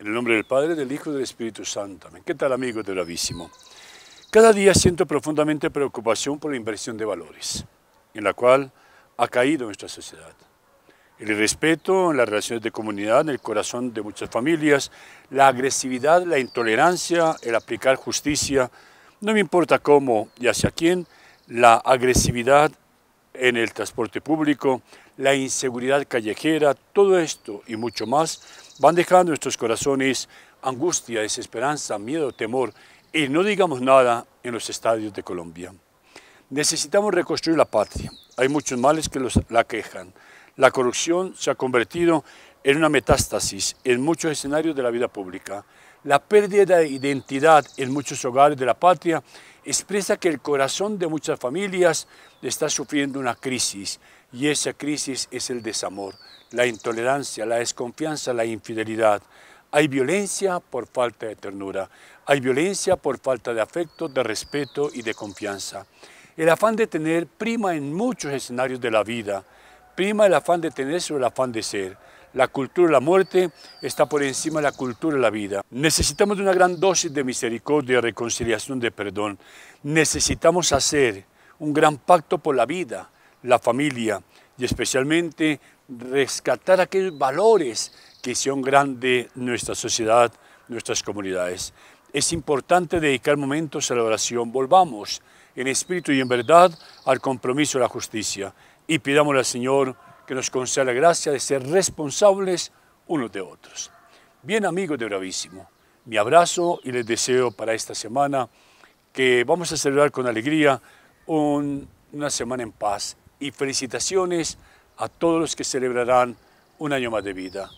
En el nombre del Padre, del Hijo y del Espíritu Santo. Amén. ¿Qué tal amigos de Bravísimo? Cada día siento profundamente preocupación por la inversión de valores, en la cual ha caído nuestra sociedad. El respeto en las relaciones de comunidad, en el corazón de muchas familias, la agresividad, la intolerancia, el aplicar justicia, no me importa cómo y hacia quién, la agresividad en el transporte público, la inseguridad callejera, todo esto y mucho más van dejando nuestros corazones angustia, desesperanza, miedo, temor y no digamos nada en los estadios de Colombia. Necesitamos reconstruir la patria. Hay muchos males que los, la quejan. La corrupción se ha convertido en una metástasis en muchos escenarios de la vida pública. La pérdida de identidad en muchos hogares de la patria expresa que el corazón de muchas familias está sufriendo una crisis y esa crisis es el desamor, la intolerancia, la desconfianza, la infidelidad. Hay violencia por falta de ternura, hay violencia por falta de afecto, de respeto y de confianza. El afán de tener prima en muchos escenarios de la vida, prima el afán de tener sobre el afán de ser la cultura de la muerte está por encima de la cultura de la vida. Necesitamos una gran dosis de misericordia, reconciliación, de perdón. Necesitamos hacer un gran pacto por la vida, la familia y especialmente rescatar aquellos valores que grandes en nuestra sociedad, nuestras comunidades. Es importante dedicar momentos a la oración. Volvamos en espíritu y en verdad al compromiso de la justicia y pidámosle al Señor que nos conceda la gracia de ser responsables unos de otros. Bien amigos de Bravísimo, mi abrazo y les deseo para esta semana que vamos a celebrar con alegría una semana en paz y felicitaciones a todos los que celebrarán un año más de vida.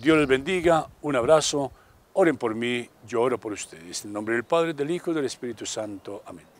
Dios les bendiga, un abrazo, oren por mí, yo oro por ustedes. En el nombre del Padre, del Hijo y del Espíritu Santo. Amén.